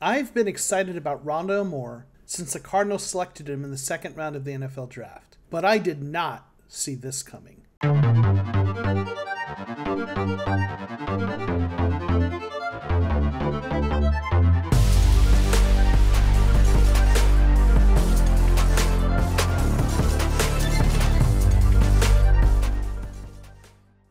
I've been excited about Rondo Moore since the Cardinals selected him in the second round of the NFL draft, but I did not see this coming.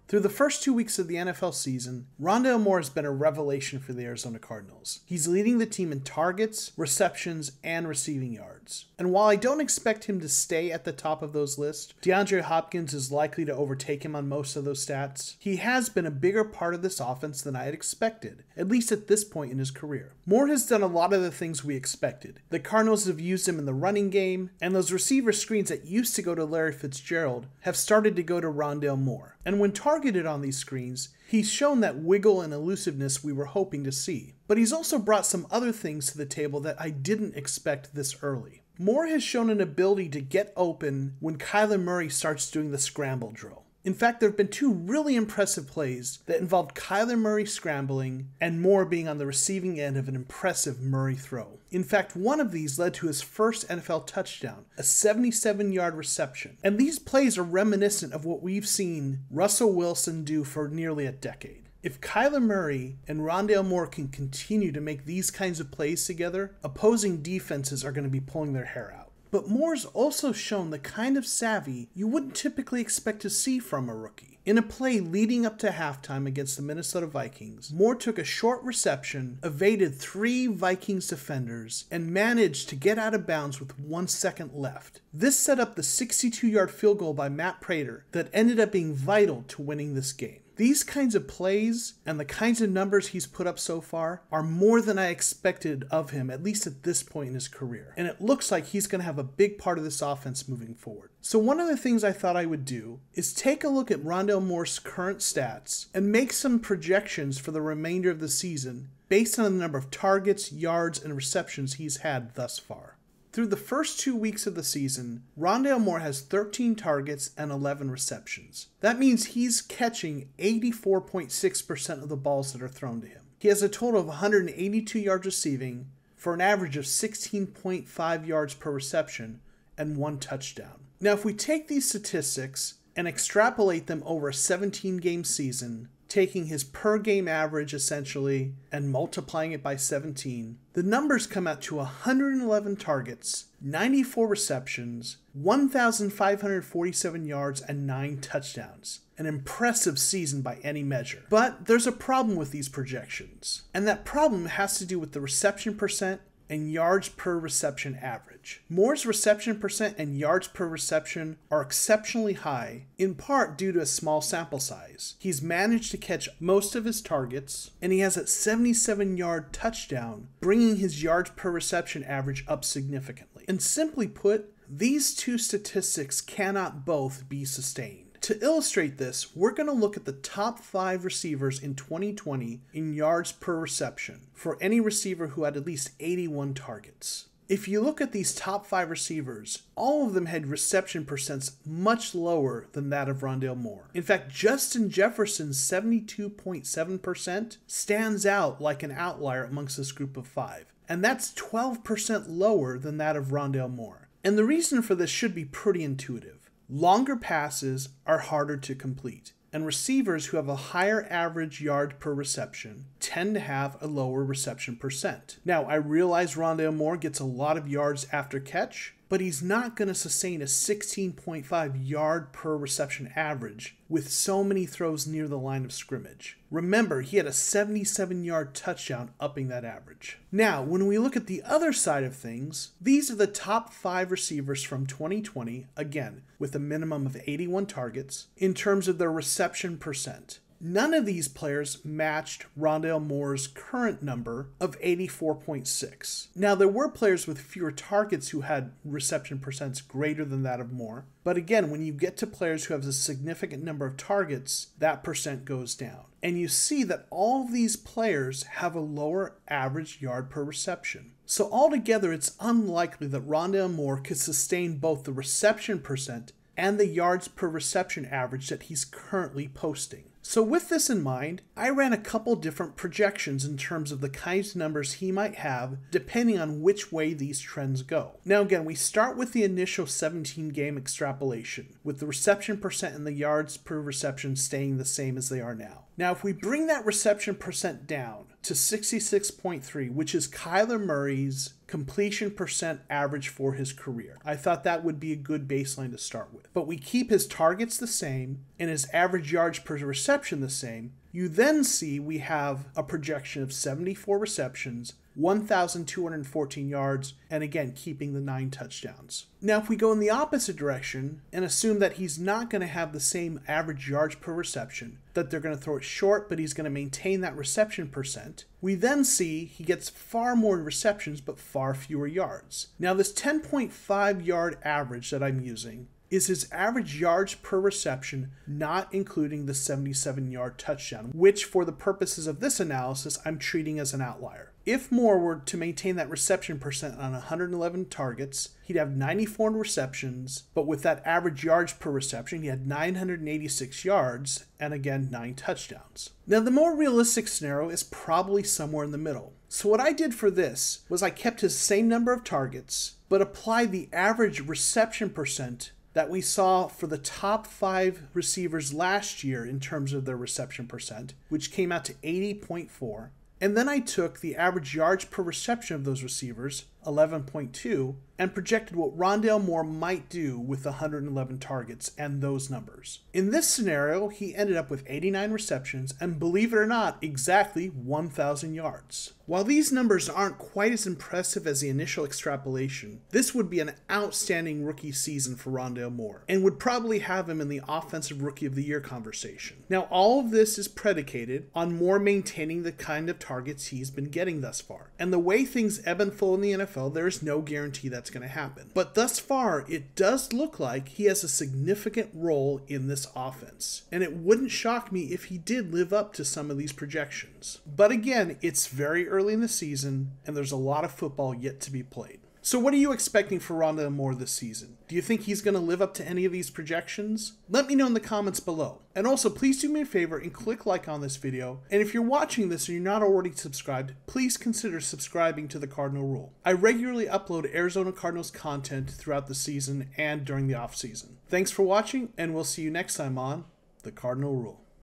Through the first two weeks of the NFL season, Rondell Moore has been a revelation for the Arizona Cardinals. He's leading the team in targets, receptions, and receiving yards. And while I don't expect him to stay at the top of those lists, DeAndre Hopkins is likely to overtake him on most of those stats. He has been a bigger part of this offense than I had expected, at least at this point in his career. Moore has done a lot of the things we expected. The Cardinals have used him in the running game, and those receiver screens that used to go to Larry Fitzgerald have started to go to Rondell Moore. And when Tar targeted on these screens, he's shown that wiggle and elusiveness we were hoping to see. But he's also brought some other things to the table that I didn't expect this early. Moore has shown an ability to get open when Kyler Murray starts doing the scramble drill. In fact, there have been two really impressive plays that involved Kyler Murray scrambling and Moore being on the receiving end of an impressive Murray throw. In fact, one of these led to his first NFL touchdown, a 77 yard reception. And these plays are reminiscent of what we've seen Russell Wilson do for nearly a decade. If Kyler Murray and Rondale Moore can continue to make these kinds of plays together, opposing defenses are going to be pulling their hair out. But Moore's also shown the kind of savvy you wouldn't typically expect to see from a rookie. In a play leading up to halftime against the Minnesota Vikings, Moore took a short reception, evaded three Vikings defenders, and managed to get out of bounds with one second left. This set up the 62 yard field goal by Matt Prater that ended up being vital to winning this game. These kinds of plays and the kinds of numbers he's put up so far are more than I expected of him, at least at this point in his career. And it looks like he's going to have a big part of this offense moving forward. So, one of the things I thought I would do is take a look at Rondell Moore's current stats and make some projections for the remainder of the season based on the number of targets, yards, and receptions he's had thus far. Through the first two weeks of the season, Rondale Moore has 13 targets and 11 receptions. That means he's catching 84.6% of the balls that are thrown to him. He has a total of 182 yards receiving for an average of 16.5 yards per reception and one touchdown. Now, if we take these statistics and extrapolate them over a 17 game season, taking his per game average essentially and multiplying it by 17, the numbers come out to 111 targets, 94 receptions, 1,547 yards, and 9 touchdowns. An impressive season by any measure. But there's a problem with these projections, and that problem has to do with the reception percent and yards per reception average. Moore's reception percent and yards per reception are exceptionally high, in part due to a small sample size. He's managed to catch most of his targets, and he has a 77 yard touchdown, bringing his yards per reception average up significantly. And simply put, these two statistics cannot both be sustained. To illustrate this, we're going to look at the top five receivers in 2020 in yards per reception for any receiver who had at least 81 targets. If you look at these top five receivers, all of them had reception percents much lower than that of Rondale Moore. In fact, Justin Jefferson's 72.7% stands out like an outlier amongst this group of five, and that's 12% lower than that of Rondale Moore. And the reason for this should be pretty intuitive. Longer passes are harder to complete, and receivers who have a higher average yard per reception tend to have a lower reception percent. Now, I realize Rondale Moore gets a lot of yards after catch, but he's not going to sustain a 16.5 yard per reception average with so many throws near the line of scrimmage. Remember, he had a 77 yard touchdown upping that average. Now, when we look at the other side of things, these are the top five receivers from 2020, again, with a minimum of 81 targets, in terms of their reception percent none of these players matched Rondell Moore's current number of 84.6. Now, there were players with fewer targets who had reception percents greater than that of Moore, but again, when you get to players who have a significant number of targets, that percent goes down. And you see that all of these players have a lower average yard per reception. So, altogether, it's unlikely that Rondell Moore could sustain both the reception percent and the yards per reception average that he's currently posting. So with this in mind, I ran a couple different projections in terms of the kinds of numbers he might have depending on which way these trends go. Now again, we start with the initial 17 game extrapolation, with the reception percent and the yards per reception staying the same as they are now. Now if we bring that reception percent down, to 66.3, which is Kyler Murray's completion percent average for his career. I thought that would be a good baseline to start with. But we keep his targets the same and his average yards per reception the same, you then see we have a projection of 74 receptions, 1,214 yards, and again, keeping the nine touchdowns. Now, if we go in the opposite direction and assume that he's not going to have the same average yards per reception, that they're going to throw it short, but he's going to maintain that reception percent, we then see he gets far more receptions but far fewer yards. Now, this 10.5 yard average that I'm using is his average yards per reception, not including the 77 yard touchdown, which, for the purposes of this analysis, I'm treating as an outlier. If Moore were to maintain that reception percent on 111 targets, he'd have 94 receptions, but with that average yards per reception, he had 986 yards and again 9 touchdowns. Now, the more realistic scenario is probably somewhere in the middle. So, what I did for this was I kept his same number of targets, but applied the average reception percent that we saw for the top five receivers last year in terms of their reception percent, which came out to 80.4. And then I took the average yards per reception of those receivers 11.2 and projected what Rondell Moore might do with 111 targets and those numbers. In this scenario, he ended up with 89 receptions and, believe it or not, exactly 1,000 yards. While these numbers aren't quite as impressive as the initial extrapolation, this would be an outstanding rookie season for Rondell Moore and would probably have him in the Offensive Rookie of the Year conversation. Now, all of this is predicated on Moore maintaining the kind of targets he's been getting thus far. And the way things ebb and flow in the NFL NFL, there is no guarantee that's going to happen. But thus far, it does look like he has a significant role in this offense, and it wouldn't shock me if he did live up to some of these projections. But again, it's very early in the season, and there's a lot of football yet to be played. So, what are you expecting for Ronda Moore this season? Do you think he's going to live up to any of these projections? Let me know in the comments below. And also, please do me a favor and click like on this video. And if you're watching this and you're not already subscribed, please consider subscribing to the Cardinal Rule. I regularly upload Arizona Cardinals content throughout the season and during the off season. Thanks for watching, and we'll see you next time on the Cardinal Rule.